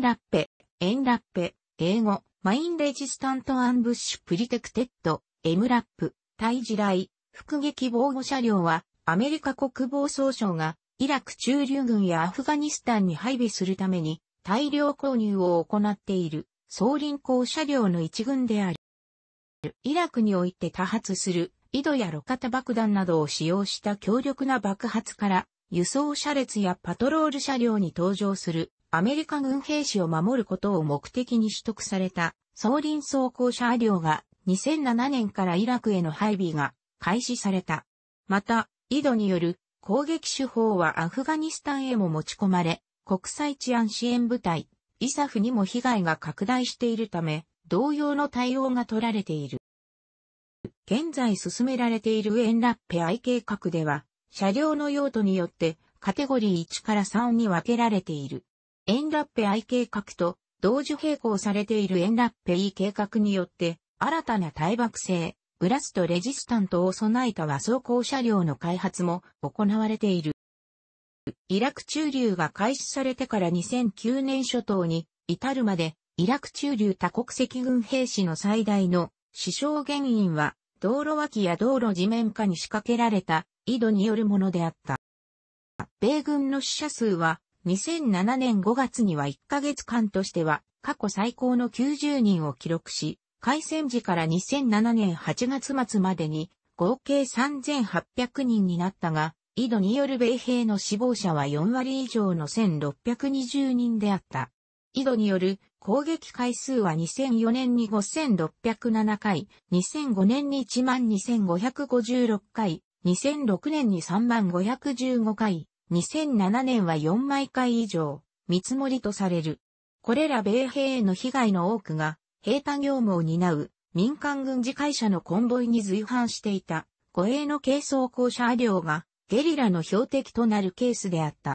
ンラッペ、エンラッペ、英語、マインレジスタントアンブッシュプリテクテッド、エムラップ、対地雷、副撃防護車両は、アメリカ国防総省が、イラク駐留軍やアフガニスタンに配備するために、大量購入を行っている、総輪行車両の一群である。イラクにおいて多発する、井戸や路肩爆弾などを使用した強力な爆発から、輸送車列やパトロール車両に登場するアメリカ軍兵士を守ることを目的に取得された総輪装甲車両が2007年からイラクへの配備が開始された。また、井戸による攻撃手法はアフガニスタンへも持ち込まれ、国際治安支援部隊、イサフにも被害が拡大しているため、同様の対応が取られている。現在進められているエンラッペ愛計画では、車両の用途によってカテゴリー1から3に分けられている。エンラッペ I 計画と同時並行されているエンラッペ E 計画によって、新たな対爆性、ブラストレジスタントを備えた和装甲車両の開発も行われている。イラク駐留が開始されてから2009年初頭に至るまで、イラク駐留多国籍軍兵士の最大の死傷原因は、道路脇や道路地面下に仕掛けられた井戸によるものであった。米軍の死者数は2007年5月には1ヶ月間としては過去最高の90人を記録し、開戦時から2007年8月末までに合計3800人になったが、井戸による米兵の死亡者は4割以上の1620人であった。井戸による攻撃回数は2004年に5607回、2005年に12556回、2006年に3万515回、2007年は4枚回以上、見積もりとされる。これら米兵への被害の多くが、兵隊業務を担う民間軍事会社のコンボイに随伴していた、護衛の軽装甲車両がゲリラの標的となるケースであった。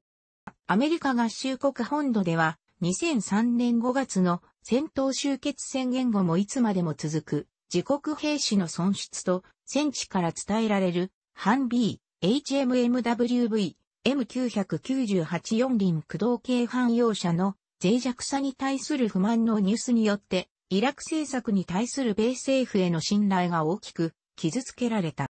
アメリカ合衆国本土では、2003年5月の戦闘終結宣言後もいつまでも続く、自国兵士の損失と戦地から伝えられる、反 B、HMMWV、M998 四輪駆動系汎用車の脆弱さに対する不満のニュースによって、イラク政策に対する米政府への信頼が大きく傷つけられた。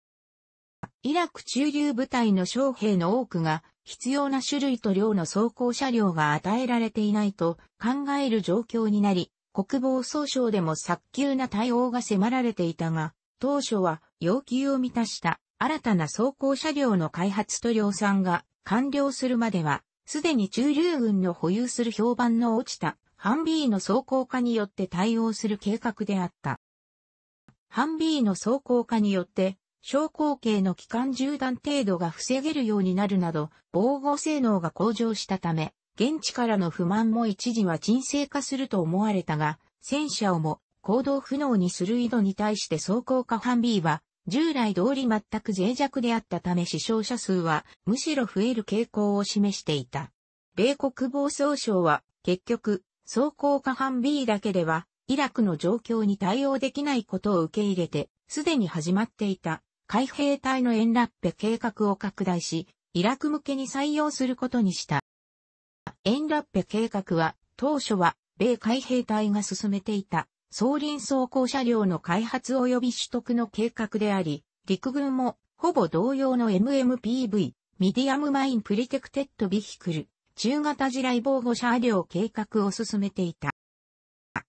イラク駐留部隊の将兵の多くが必要な種類と量の装甲車両が与えられていないと考える状況になり、国防総省でも早急な対応が迫られていたが、当初は要求を満たした新たな装甲車両の開発と量産が完了するまでは、すでに中流軍の保有する評判の落ちた、ハンビーの装甲化によって対応する計画であった。ハンビーの装甲化によって、昇降系の機関銃弾程度が防げるようになるなど、防護性能が向上したため、現地からの不満も一時は沈静化すると思われたが、戦車をも行動不能にする井戸に対して装甲化ハンビーは従来通り全く脆弱であったため死傷者数はむしろ増える傾向を示していた。米国防総省は結局、装甲下半 B だけではイラクの状況に対応できないことを受け入れて、すでに始まっていた海兵隊のエンラッペ計画を拡大し、イラク向けに採用することにした。エンラッペ計画は当初は米海兵隊が進めていた総輪装甲車両の開発及び取得の計画であり、陸軍もほぼ同様の MMPV、ミディアムマインプリテクテッドビヒクル、中型地雷防護車両計画を進めていた。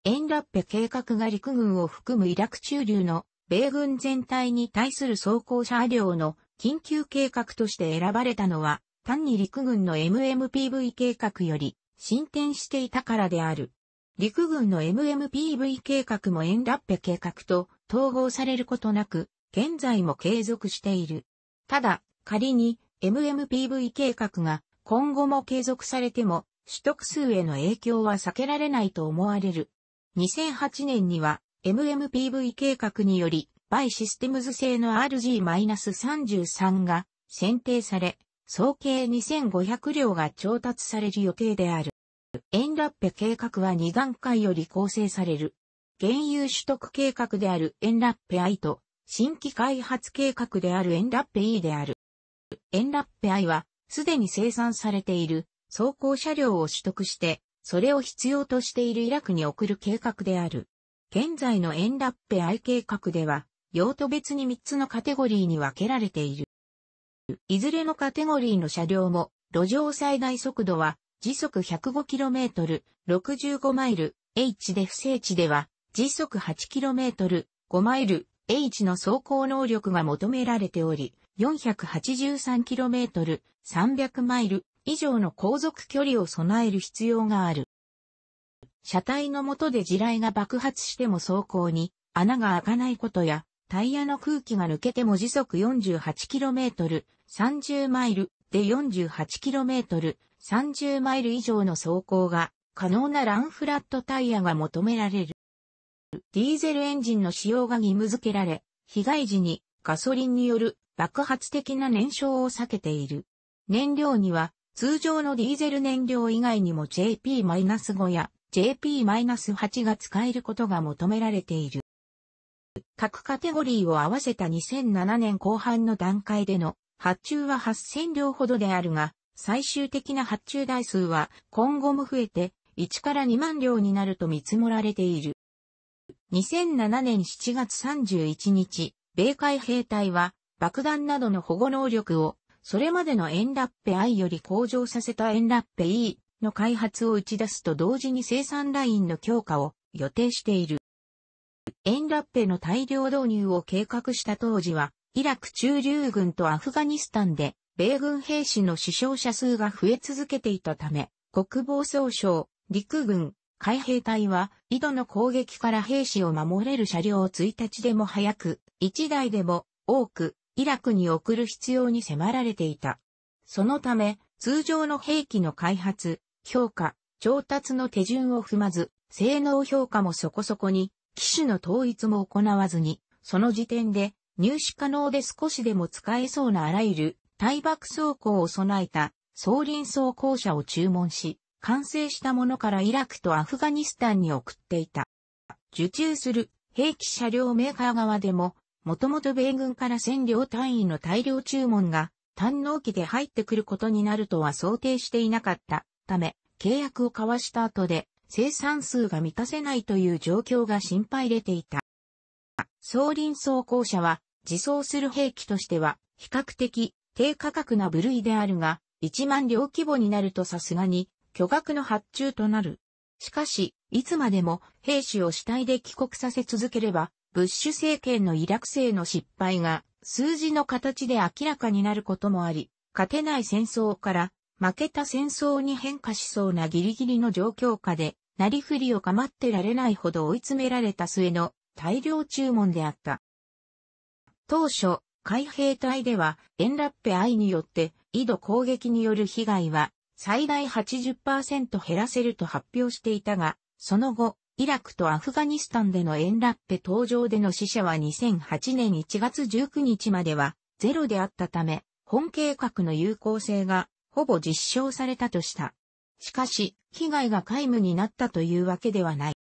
エンラッペ計画が陸軍を含むイラク中流の米軍全体に対する装甲車両の緊急計画として選ばれたのは、単に陸軍の MMPV 計画より進展していたからである。陸軍の MMPV 計画もエンラッペ計画と統合されることなく、現在も継続している。ただ、仮に MMPV 計画が今後も継続されても、取得数への影響は避けられないと思われる。2008年には MMPV 計画により、バイシステムズ製の RG-33 が選定され、総計2500両が調達される予定である。エンラッペ計画は2段階より構成される。原油取得計画であるエンラッペ I と、新規開発計画であるエンラッペ E である。エンラッペ I は、すでに生産されている走行車両を取得して、それを必要としているイラクに送る計画である。現在のエンラッペ I 計画では、用途別に3つのカテゴリーに分けられている。いずれのカテゴリーの車両も、路上最大速度は時速 105km、65マイル、H で不正地では、時速 8km、5マイル、H の走行能力が求められており、483km、300マイル以上の航続距離を備える必要がある。車体の下で地雷が爆発しても走行に穴が開かないことや、タイヤの空気が抜けても時速 48km、30マイルで 48km、30マイル以上の走行が可能なランフラットタイヤが求められる。ディーゼルエンジンの使用が義務付けられ、被害時にガソリンによる爆発的な燃焼を避けている。燃料には通常のディーゼル燃料以外にも JP-5 や JP-8 が使えることが求められている。各カテゴリーを合わせた2007年後半の段階での発注は8000両ほどであるが、最終的な発注台数は今後も増えて1から2万両になると見積もられている。2007年7月31日、米海兵隊は爆弾などの保護能力をそれまでのエンラッペ I より向上させたエンラッペ E の開発を打ち出すと同時に生産ラインの強化を予定している。エンラッペの大量導入を計画した当時はイラク駐留軍とアフガニスタンで、米軍兵士の死傷者数が増え続けていたため、国防総省、陸軍、海兵隊は、井戸の攻撃から兵士を守れる車両を1日でも早く、1台でも多く、イラクに送る必要に迫られていた。そのため、通常の兵器の開発、評価、調達の手順を踏まず、性能評価もそこそこに、機種の統一も行わずに、その時点で入手可能で少しでも使えそうなあらゆる対爆装甲を備えた総輪装甲車を注文し、完成したものからイラクとアフガニスタンに送っていた。受注する兵器車両メーカー側でも、もともと米軍から占領単位の大量注文が、単納期で入ってくることになるとは想定していなかったため、契約を交わした後で生産数が満たせないという状況が心配れていた。装輪装甲車は、自走する兵器としては、比較的低価格な部類であるが、1万両規模になるとさすがに、巨額の発注となる。しかし、いつまでも兵士を主体で帰国させ続ければ、ブッシュ政権のイラク製の失敗が数字の形で明らかになることもあり、勝てない戦争から負けた戦争に変化しそうなギリギリの状況下で、なりふりを構ってられないほど追い詰められた末の大量注文であった。当初、海兵隊では、エンラッペ愛によって、井戸攻撃による被害は、最大80%減らせると発表していたが、その後、イラクとアフガニスタンでのエンラッペ登場での死者は2008年1月19日まではゼロであったため、本計画の有効性がほぼ実証されたとした。しかし、被害が皆無になったというわけではない。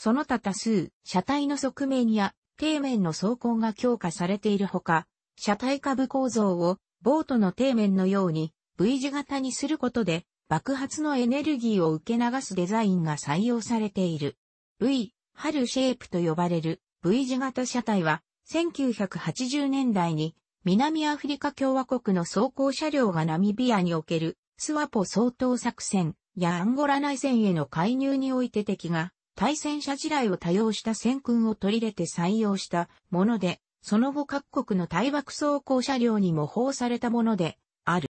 その他多数、車体の側面や底面の装甲が強化されているほか、車体下部構造をボートの底面のように V 字型にすることで爆発のエネルギーを受け流すデザインが採用されている。V、ハルシェイプと呼ばれる V 字型車体は1980年代に南アフリカ共和国の装甲車両がナミビアにおけるスワポ総統作戦やアンゴラ内戦への介入において敵が対戦車地雷を多用した戦訓を取り入れて採用したもので、その後各国の対爆装甲車両に模倣されたもので、ある。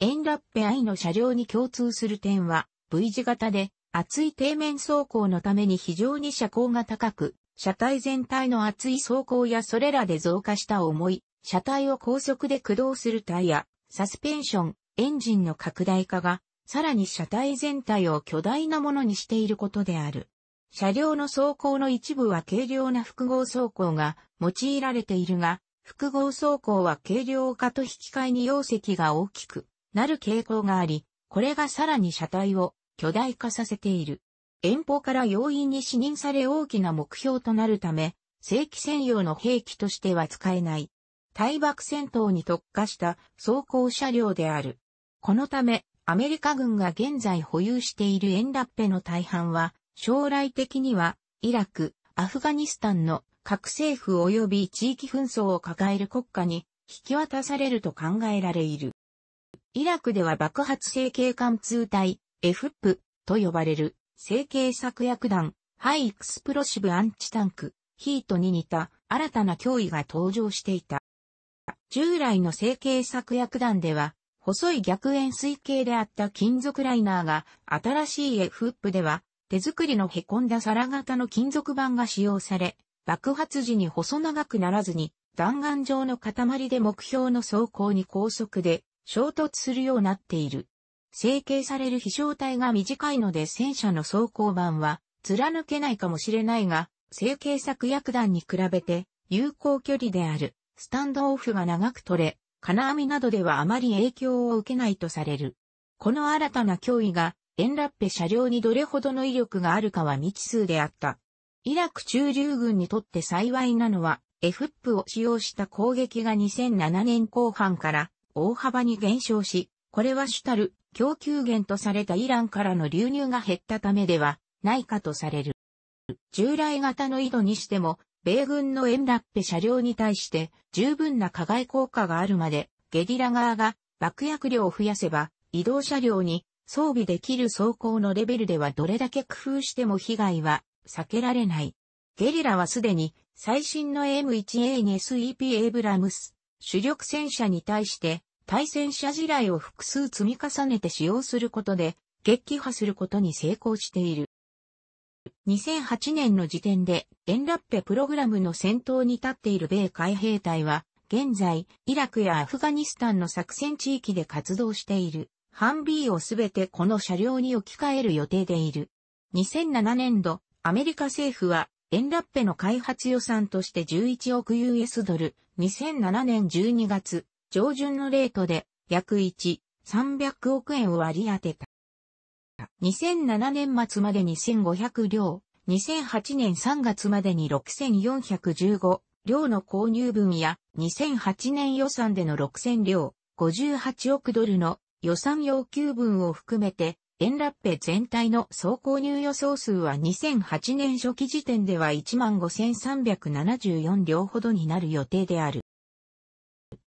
エンラッペ I の車両に共通する点は、V 字型で、厚い底面走行のために非常に車高が高く、車体全体の厚い走行やそれらで増加した重い、車体を高速で駆動するタイヤ、サスペンション、エンジンの拡大化がさらに車体全体を巨大なものにしていることである。車両の走行の一部は軽量な複合走行が用いられているが、複合走行は軽量化と引き換えに容積が大きくなる傾向があり、これがさらに車体を巨大化させている。遠方から容易に視認され大きな目標となるため、正規専用の兵器としては使えない。対爆戦闘に特化した装甲車両である。このため、アメリカ軍が現在保有しているエンラッペの大半は、将来的には、イラク、アフガニスタンの核政府及び地域紛争を抱える国家に引き渡されると考えられいる。イラクでは爆発成警貫通隊、FP と呼ばれる、成形策薬弾、ハイエクスプロシブアンチタンク、ヒートに似た新たな脅威が登場していた。従来の成形策薬弾では、細い逆円錐形であった金属ライナーが、新しい F ップでは、手作りの凹んだ皿型の金属板が使用され、爆発時に細長くならずに、弾丸状の塊で目標の走行に高速で衝突するようになっている。成形される飛翔体が短いので戦車の走行板は貫けないかもしれないが、成形作薬弾に比べて有効距離であるスタンドオフが長く取れ、金網などではあまり影響を受けないとされる。この新たな脅威が、エンラッペ車両にどれほどの威力があるかは未知数であった。イラク駐留軍にとって幸いなのは、エフップを使用した攻撃が2007年後半から大幅に減少し、これは主たる供給源とされたイランからの流入が減ったためではないかとされる。従来型の井戸にしても米軍のエンラッペ車両に対して十分な加害効果があるまで、ゲリラ側が爆薬量を増やせば、移動車両に装備できる走行のレベルではどれだけ工夫しても被害は避けられない。ゲリラはすでに最新の m 1 a に s e p エブラムス主力戦車に対して対戦車地雷を複数積み重ねて使用することで撃破することに成功している。2008年の時点で、エンラッペプログラムの先頭に立っている米海兵隊は、現在、イラクやアフガニスタンの作戦地域で活動している、ハンビーをすべてこの車両に置き換える予定でいる。2007年度、アメリカ政府は、エンラッペの開発予算として11億 US ドル、2007年12月、上旬のレートで、約1、300億円を割り当てた。2007年末までに1500両、2008年3月までに6415両の購入分や、2008年予算での6000両、58億ドルの予算要求分を含めて、エンラッペ全体の総購入予想数は2008年初期時点では15,374両ほどになる予定である。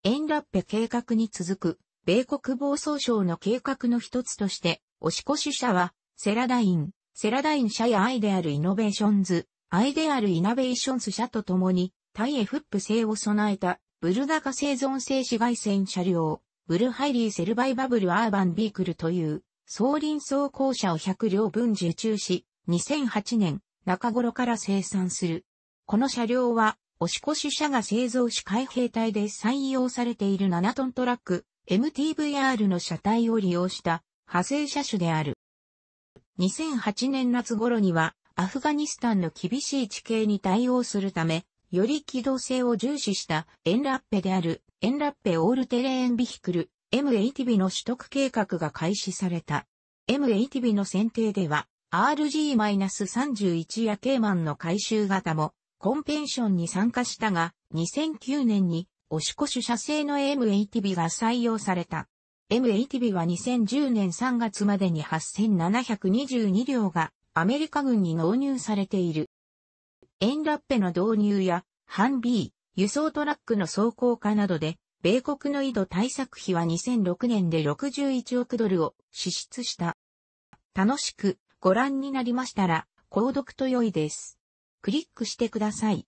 エンラッペ計画に続く米国防総省の計画の一つとして、押越し社は、セラダイン、セラダイン社やアイデアルイノベーションズ、アイデアルイノベーションズ社と共に、タイへフップ製を備えた、ブルダカ生存性紫外線車両、ブルハイリーセルバイバブルアーバンビークルという、総輪走行車を100両分受注し、2008年中頃から生産する。この車両は、押越し車が製造し海兵隊で採用されている7トントラック、MTVR の車体を利用した派生車種である。2008年夏頃にはアフガニスタンの厳しい地形に対応するため、より機動性を重視したエンラッペであるエンラッペオールテレーンビヒクル M80B の取得計画が開始された。M80B の選定では RG-31 や k ーマンの回収型もコンペンションに参加したが2009年にオシコシュ社製の M8B が採用された。M8B は2010年3月までに8722両がアメリカ軍に納入されている。エンラッペの導入や、ハンビー、輸送トラックの走行化などで、米国の井戸対策費は2006年で61億ドルを支出した。楽しくご覧になりましたら、購読と良いです。クリックしてください。